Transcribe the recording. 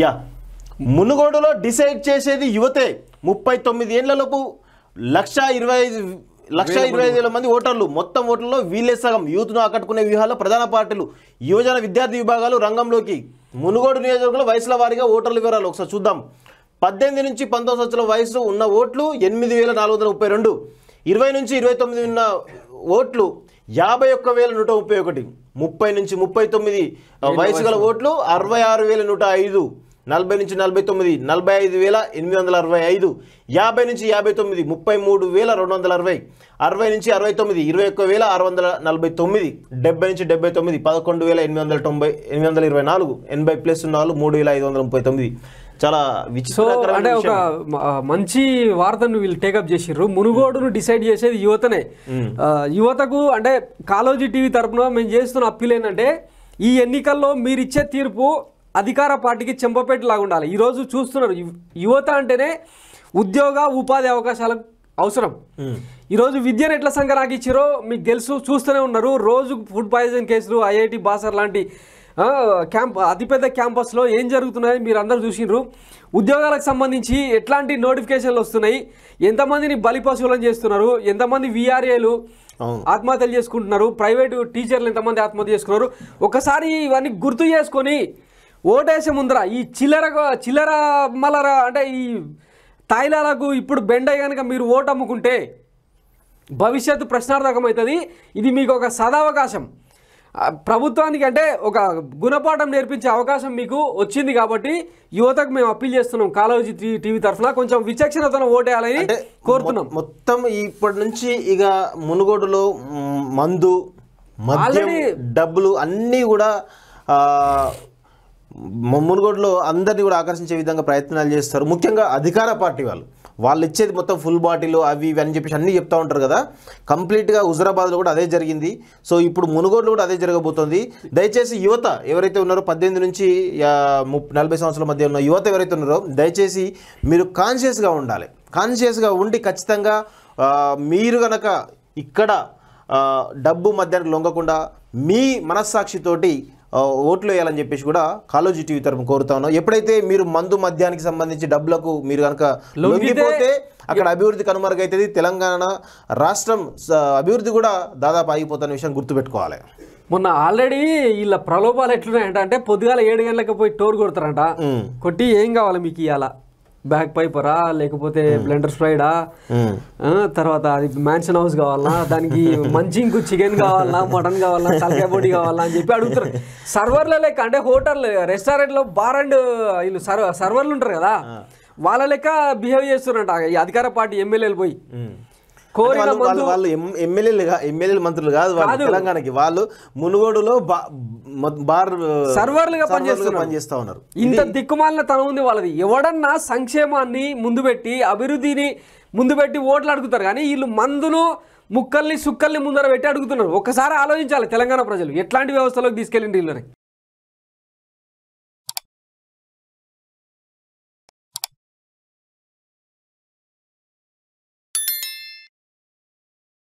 yeah మునుగోడులో decide చేసేది యువతే ముప్పై తొమ్మిది ఏళ్లలోపు లక్ష ఇరవై ఐదు లక్ష ఇరవై ఐదు వేల మంది ఓటర్లు మొత్తం ఓటర్లో వీళ్ళే సగం యూత్ను ఆకట్టుకునే వ్యూహాల్లో ప్రధాన పార్టీలు యువజన విద్యార్థి విభాగాలు రంగంలోకి మునుగోడు నియోజకవర్గంలో వయసుల వారీగా ఓటర్ల వివరాలు ఒకసారి చూద్దాం పద్దెనిమిది నుంచి పంతొమ్మిది సంవత్సరాల వయసు ఉన్న ఓట్లు ఎనిమిది వేల నాలుగు వందల ముప్పై రెండు ఇరవై నుంచి ఇరవై తొమ్మిది ఉన్న ఓట్లు యాభై ఒక్క వేల నూట ముప్పై ఒకటి ముప్పై నుంచి ముప్పై తొమ్మిది వయసు గల ఓట్లు అరవై ఆరు వేల నూట ఐదు నలభై నుంచి నలభై తొమ్మిది నలభై ఐదు వేల ఎనిమిది వందల అరవై ఐదు యాభై నుంచి యాభై తొమ్మిది ముప్పై మూడు వేల రెండు వందల అరవై అరవై నుంచి అరవై తొమ్మిది ఇరవై ఒక్క వేల ఆరు వందల నలభై తొమ్మిది డెబ్బై నుంచి డెబ్బై తొమ్మిది పదకొండు వేల ఎనిమిది వందల తొంభై ఎనిమిది వందల ఇరవై నాలుగు ఎనభై ప్లస్ ఉన్న వాళ్ళు మూడు వేల ఐదు వందల ముప్పై తొమ్మిది చాలా విచిత్ర అంటే ఒక మంచి వార్తను వీళ్ళు టేకప్ చేసిర్రు మునుగోడును డిసైడ్ చేసేది యువతనే యువతకు అంటే కాలోజీ టీవీ తరఫున మేము చేస్తున్న అప్పీల్ ఏంటంటే ఈ ఎన్నికల్లో మీరిచ్చే తీర్పు అధికార పార్టీకి లాగా ఉండాలి ఈరోజు చూస్తున్నారు యువత అంటేనే ఉద్యోగ ఉపాధి అవకాశాలు అవసరం ఈరోజు విద్యను ఎట్లా సంఘరాకి ఇచ్చారో మీకు తెలుసు చూస్తూనే ఉన్నారు రోజు ఫుడ్ పాయిజన్ కేసులు ఐఐటి బాసర్ లాంటి క్యాంప్ అతిపెద్ద క్యాంపస్లో ఏం జరుగుతున్నాయి మీరు అందరూ చూసినారు ఉద్యోగాలకు సంబంధించి ఎట్లాంటి నోటిఫికేషన్లు వస్తున్నాయి ఎంతమందిని బలి పశువులను చేస్తున్నారు ఎంతమంది విఆర్ఏలు ఆత్మహత్యలు చేసుకుంటున్నారు ప్రైవేటు టీచర్లు ఎంతమంది ఆత్మహత్య చేసుకున్నారు ఒకసారి ఇవన్నీ గుర్తు చేసుకొని ఓటేసే ముందర ఈ చిల్లర చిల్లర మలర అంటే ఈ తాయిలాలకు ఇప్పుడు బెండ కనుక మీరు ఓటు అమ్ముకుంటే భవిష్యత్తు ప్రశ్నార్థకమవుతుంది ఇది మీకు ఒక సదావకాశం ప్రభుత్వానికి అంటే ఒక గుణపాఠం నేర్పించే అవకాశం మీకు వచ్చింది కాబట్టి యువతకు మేము అప్పీల్ చేస్తున్నాం కాలోజీ టీవీ తరఫున కొంచెం విచక్షణతో ఓటేయాలని కోరుతున్నాం మొత్తం ఇప్పటి నుంచి ఇక మునుగోడులో మందు డబ్బులు అన్నీ కూడా మునుగోడులో అందరినీ కూడా ఆకర్షించే విధంగా ప్రయత్నాలు చేస్తారు ముఖ్యంగా అధికార పార్టీ వాళ్ళు వాళ్ళు ఇచ్చేది మొత్తం ఫుల్ బాటిలు అవి ఇవి అని చెప్పేసి అన్నీ చెప్తూ ఉంటారు కదా కంప్లీట్గా హుజరాబాద్లో కూడా అదే జరిగింది సో ఇప్పుడు మునుగోడులో కూడా అదే జరగబోతోంది దయచేసి యువత ఎవరైతే ఉన్నారో పద్దెనిమిది నుంచి నలభై సంవత్సరాల మధ్య ఉన్న యువత ఎవరైతే ఉన్నారో దయచేసి మీరు కాన్షియస్గా ఉండాలి కాన్షియస్గా ఉండి ఖచ్చితంగా మీరు కనుక ఇక్కడ డబ్బు మధ్యాహ్నం లొంగకుండా మీ మనస్సాక్షితోటి ఓట్లు వేయాలని చెప్పేసి కూడా కాలోజీ టీవీ తరపు కోరుతా ఉన్నాం ఎప్పుడైతే మీరు మందు మద్యానికి సంబంధించి డబ్బులకు మీరు కనుక లొంగిపోతే అక్కడ అభివృద్ధి కనుమరుగైతుంది తెలంగాణ రాష్ట్రం అభివృద్ధి కూడా దాదాపు ఆగిపోతున్న విషయం గుర్తుపెట్టుకోవాలి మొన్న ఆల్రెడీ వీళ్ళ ప్రలోభాలు ఎట్లున్నాయంట అంటే పొద్దుగాల ఏడు గంటలకు పోయి టోర్ కొడతారంట కొట్టి ఏం కావాలి మీకు ఇవాళ బ్యాక్ పైపరా లేకపోతే బ్లెండర్ ఫ్రైడా తర్వాత అది మ్యాన్షన్ హౌస్ కావాలా దానికి మంచి ఇంకో చికెన్ కావాలా మటన్ కావాలా తలకాయ పొడి కావాలా అని చెప్పి అడుగుతారు సర్వర్ల లెక్క అంటే హోటల్ రెస్టారెంట్లో బార్ అండ్ వీళ్ళు సర్వర్లు ఉంటారు కదా వాళ్ళ లెక్క బిహేవ్ చేస్తున్నారంట అధికార పార్టీ ఎమ్మెల్యేలు పోయి కోరిన ముందు వాళ్ళు ఎమ్మెల్యేలు ఎమ్మెల్యేలు మంత్రులు కాదు వాళ్ళు తెలంగాణకి వాళ్ళు మునుగోడులో బార్ సర్వర్లుగా పనిచేస్తున్నారు పనిచేస్తా ఉన్నారు ఇంత దిక్కుమాలిన తన ఉంది వాళ్ళది ఎవడన్నా సంక్షేమాన్ని ముందు పెట్టి అభివృద్ధిని ముందు పెట్టి ఓట్లు అడుగుతారు కానీ వీళ్ళు మందులు ముక్కల్ని సుక్కల్ని ముందర పెట్టి అడుగుతున్నారు ఒక్కసారి ఆలోచించాలి తెలంగాణ ప్రజలు ఎట్లాంటి వ్యవస్థలోకి తీసుకెళ్ళిండి వీళ్ళని